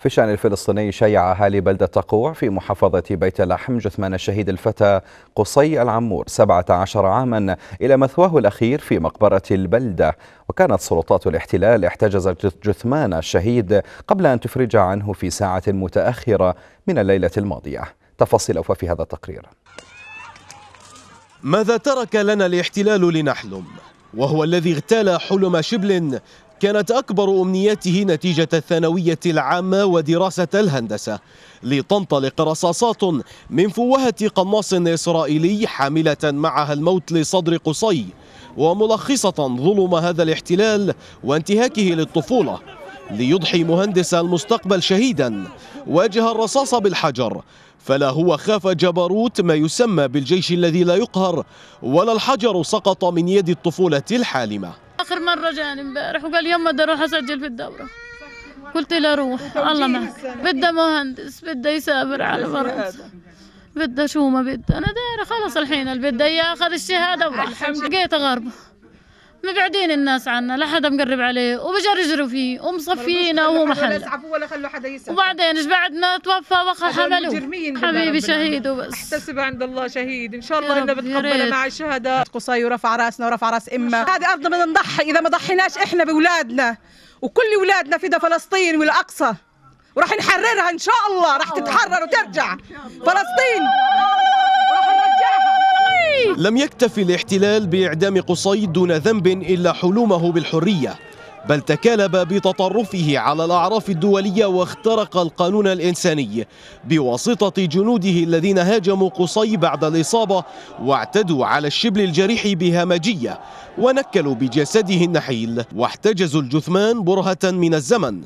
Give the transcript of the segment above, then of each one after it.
في الشأن الفلسطيني شيع أهالي بلدة تقوع في محافظة بيت لحم جثمان الشهيد الفتى قصي العمور 17 عاما إلى مثواه الأخير في مقبرة البلدة وكانت سلطات الاحتلال احتجزت جثمان الشهيد قبل أن تفرج عنه في ساعة متأخرة من الليلة الماضية تفاصيل أوفى في هذا التقرير ماذا ترك لنا الاحتلال لنحلم وهو الذي اغتال حلم شبل كانت أكبر أمنياته نتيجة الثانوية العامة ودراسة الهندسة لتنطلق رصاصات من فوهة قناص إسرائيلي حاملة معها الموت لصدر قصي وملخصة ظلم هذا الاحتلال وانتهاكه للطفولة ليضحي مهندس المستقبل شهيدا واجه الرصاص بالحجر فلا هو خاف جبروت ما يسمى بالجيش الذي لا يقهر ولا الحجر سقط من يد الطفولة الحالمة اخر مره جاني امبارح وقال يما بدي اروح اسجل في الدوره قلت له روح الله معك بده مهندس بده يسافر على فرنسا بده شو ما بده انا دايره خلص الحين اللي بده ياخذ الشهاده وراح لقيته غربه مبعدين الناس عنا لا حدا مقرب عليه وبجرجروا فيه ومصفينا وهو محل ولا ولا خلوا حدا يسعف وبعدين ايش بعدنا توفى وخا حملوه حبيبي شهيد وبس احتسب عند الله شهيد ان شاء الله انه بتقبل مع الشهداء قصي ورفع راسنا ورفع راس امه هذه ارضنا بدنا نضحي اذا ما ضحيناش احنا باولادنا وكل اولادنا في فلسطين والاقصى وراح نحررها ان شاء الله راح تتحرر وترجع فلسطين لم يكتف الاحتلال باعدام قصي دون ذنب الا حلمه بالحريه بل تكالب بتطرفه على الأعراف الدولية واخترق القانون الإنساني بواسطة جنوده الذين هاجموا قصي بعد الإصابة واعتدوا على الشبل الجريح بهمجية ونكلوا بجسده النحيل واحتجزوا الجثمان برهة من الزمن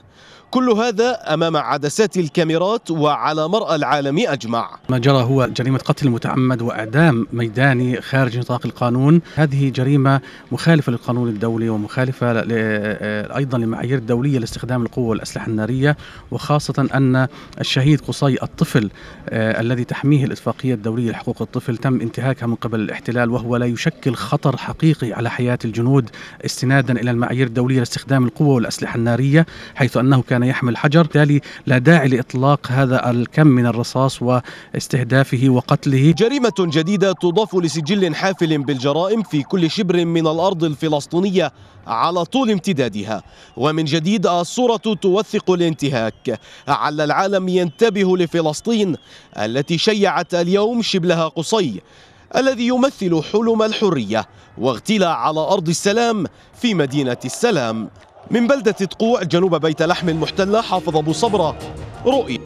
كل هذا أمام عدسات الكاميرات وعلى مرأى العالم أجمع ما جرى هو جريمة قتل متعمد وإعدام ميداني خارج نطاق القانون هذه جريمة مخالفة للقانون الدولي ومخالفة آه، أيضا للمعايير الدولية لاستخدام القوة والأسلحة النارية وخاصة أن الشهيد قصي الطفل آه، الذي تحميه الاتفاقيه الدوليه لحقوق الطفل تم انتهاكها من قبل الاحتلال وهو لا يشكل خطر حقيقي على حياه الجنود استنادا الى المعايير الدوليه لاستخدام القوه والاسلحه الناريه حيث انه كان كان يحمل حجر بالتالي لا داعي لإطلاق هذا الكم من الرصاص واستهدافه وقتله جريمة جديدة تضاف لسجل حافل بالجرائم في كل شبر من الأرض الفلسطينية على طول امتدادها ومن جديد الصورة توثق الانتهاك على العالم ينتبه لفلسطين التي شيعت اليوم شبلها قصي الذي يمثل حلم الحرية واغتلى على أرض السلام في مدينة السلام من بلدة تقوع جنوب بيت لحم المحتلة حافظ أبو صبرة رؤية